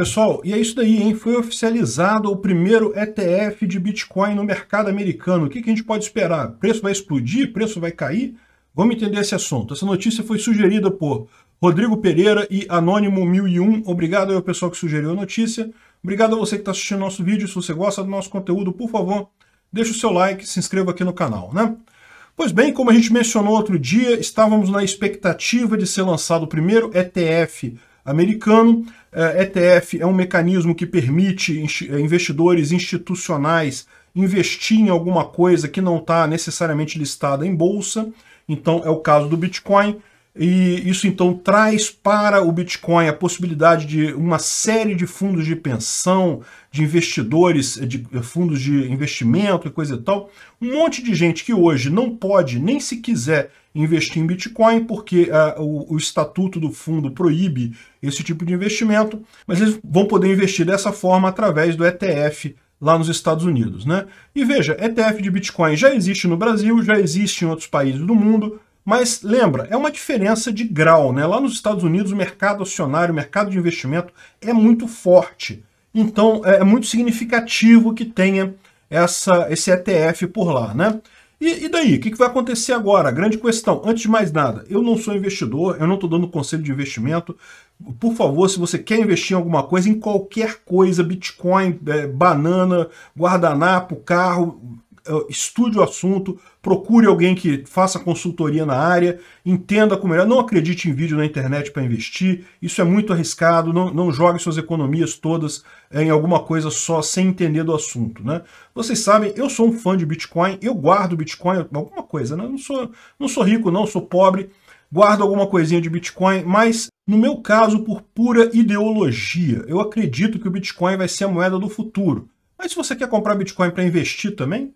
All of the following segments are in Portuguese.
Pessoal, e é isso daí, hein? Foi oficializado o primeiro ETF de Bitcoin no mercado americano. O que, a gente pode esperar? Preço vai explodir? Preço vai cair? Vamos entender esse assunto. Essa notícia foi sugerida por Rodrigo Pereira e Anônimo 1001. Obrigado ao pessoal que sugeriu a notícia. Obrigado a você que está assistindo nosso vídeo. Se você gosta do nosso conteúdo, por favor, deixe o seu like, se inscreva aqui no canal, né? Pois bem, como a gente mencionou outro dia, estávamos na expectativa de ser lançado o primeiro ETF americano. É, ETF é um mecanismo que permite é, investidores institucionais investir em alguma coisa que não está necessariamente listada em bolsa. Então, é o caso do Bitcoin. E isso então traz para o Bitcoin a possibilidade de uma série de fundos de pensão, de investidores, de fundos de investimento e coisa e tal. Um monte de gente que hoje não pode, nem se quiser, investir em Bitcoin, porque uh, o, o, estatuto do fundo proíbe esse tipo de investimento, mas eles vão poder investir dessa forma através do ETF lá nos Estados Unidos. Né? E veja, ETF de Bitcoin já existe no Brasil, já existe em outros países do mundo mas lembra, é uma diferença de grau, né? Lá nos Estados Unidos o mercado acionário, o mercado de investimento é muito forte. Então é, é muito significativo que tenha essa, esse ETF por lá, né? E, e daí? O que, que vai acontecer agora? grande questão. Antes de mais nada, eu não sou investidor, eu não estou dando conselho de investimento. Por favor, se você quer investir em alguma coisa, em qualquer coisa, Bitcoin, é, banana, guardanapo, carro, eh, estude o assunto, procure alguém que faça consultoria na área, entenda como melhor. Não acredite em vídeo na internet para investir, isso é muito arriscado, não, não jogue suas economias todas eh, em alguma coisa só sem entender do assunto. Né? Vocês sabem, eu sou um fã de Bitcoin, eu guardo Bitcoin, alguma coisa, né? não, sou, não sou rico, não, sou pobre, guardo alguma coisinha de Bitcoin, mas no meu caso, por pura ideologia. Eu acredito que o Bitcoin vai ser a moeda do futuro. Mas se você quer comprar Bitcoin para investir também,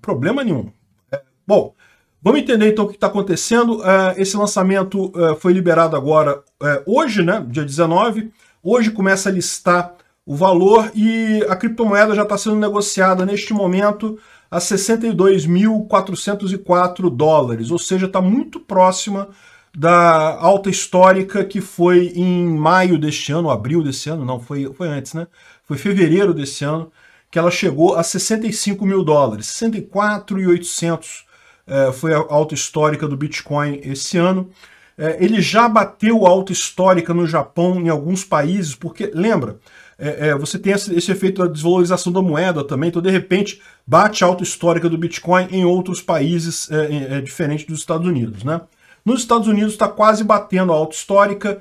problema nenhum. É, bom, vamos entender então o que está acontecendo. É, esse lançamento é, foi liberado agora hoje, né, dia 19. Hoje começa a listar o valor e a criptomoeda já está sendo negociada neste momento a 62.404 dólares, ou seja, está muito próxima da alta histórica que foi em maio deste ano, abril deste ano, não, foi, foi antes, né? Foi fevereiro deste ano, que ela chegou a 65 mil dólares, 64,800 é, eh, foi a alta histórica do Bitcoin esse ano. É, ele já bateu alta histórica no Japão, em alguns países, porque, lembra, é, você tem esse, esse, efeito da desvalorização da moeda também, então, de repente, bate alta histórica do Bitcoin em outros países diferentes dos Estados Unidos, né? Nos Estados Unidos está quase batendo a alta histórica.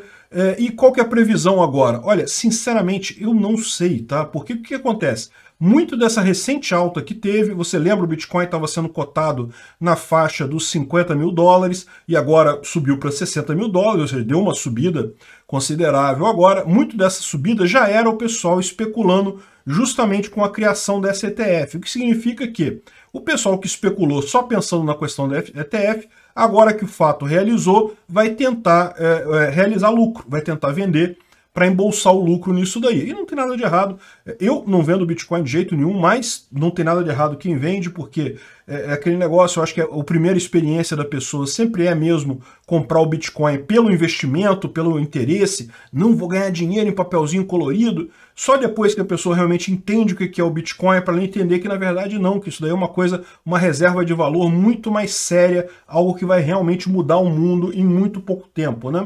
e qual que é a previsão agora? Olha, sinceramente, eu não sei, tá? Porque o que acontece? Muito dessa recente alta que teve, você lembra o Bitcoin estava sendo cotado na faixa dos 50 mil dólares e agora subiu para 60 mil dólares, ou seja, deu uma subida considerável. Agora, muito dessa subida já era o pessoal especulando justamente com a criação dessa ETF, o que significa que o pessoal que especulou só pensando na questão da ETF, agora que o fato realizou, vai tentar é, é, realizar lucro, vai tentar vender para embolsar o lucro nisso daí. E não tem nada de errado. Eu não vendo Bitcoin de jeito nenhum, mas não tem nada de errado quem vende, porque é, é aquele negócio, eu acho que é a primeira experiência da pessoa sempre é mesmo comprar o Bitcoin pelo investimento, pelo interesse, não vou ganhar dinheiro em papelzinho colorido. Só depois que a pessoa realmente entende o que é o Bitcoin, para ela entender que na verdade não, que isso daí é uma coisa, uma reserva de valor muito mais séria, algo que vai realmente mudar o mundo em muito pouco tempo, né?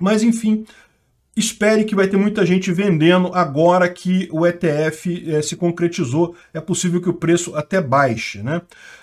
Mas enfim, Espere que vai ter muita gente vendendo agora que o ETF eh, se concretizou. É possível que o preço até baixe, né?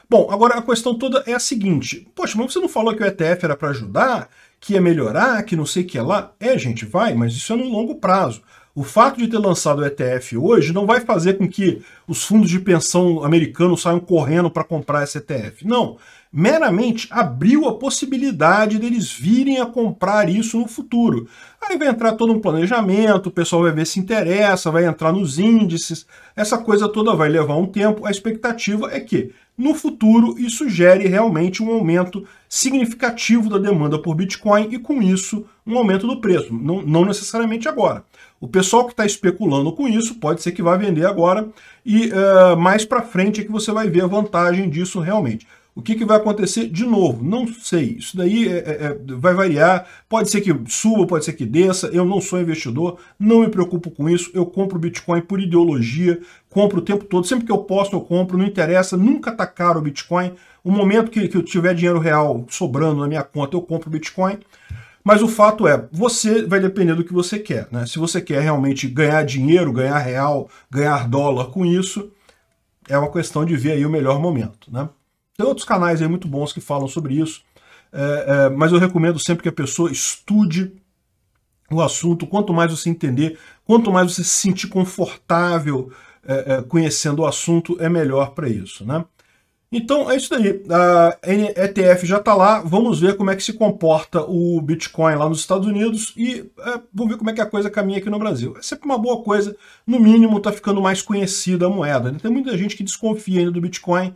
Bom, agora a questão toda é a seguinte. Poxa, mas você não falou que o ETF era para ajudar, que ia melhorar, que não sei o que é lá? É, gente, vai, mas isso é no longo prazo. O fato de ter lançado o ETF hoje não vai fazer com que os fundos de pensão americanos saiam correndo para comprar esse ETF. Não meramente abriu a possibilidade deles virem a comprar isso no futuro. Aí vai entrar todo um planejamento, o pessoal vai ver se interessa, vai entrar nos índices, essa coisa toda vai levar um tempo. A expectativa é que, no futuro, isso gere realmente um aumento significativo da demanda por Bitcoin e, com isso, um aumento do preço, não, não necessariamente agora. O pessoal que está especulando com isso pode ser que vá vender agora e uh, mais para frente é que você vai ver a vantagem disso realmente. O que, que vai acontecer de novo? Não sei. Isso daí é, é, é, vai variar. Pode ser que suba, pode ser que desça. Eu não sou investidor, não me preocupo com isso. Eu compro Bitcoin por ideologia, compro o tempo todo. Sempre que eu posso, eu compro. Não interessa, nunca está caro o Bitcoin. O momento que, que eu tiver dinheiro real sobrando na minha conta, eu compro Bitcoin. Mas o fato é, você vai depender do que você quer. Né? Se você quer realmente ganhar dinheiro, ganhar real, ganhar dólar com isso, é uma questão de ver aí o melhor momento. Né? Tem outros canais aí muito bons que falam sobre isso, é, é, mas eu recomendo sempre que a pessoa estude o assunto, quanto mais você entender, quanto mais você se sentir confortável é, é conhecendo o assunto, é melhor para isso, né? Então é isso daí, a ETF já está lá, vamos ver como é que se comporta o Bitcoin lá nos Estados Unidos e é, vamos ver como é que a coisa caminha aqui no Brasil. É sempre uma boa coisa, no mínimo está ficando mais conhecida a moeda. Né? Tem muita gente que desconfia ainda do Bitcoin,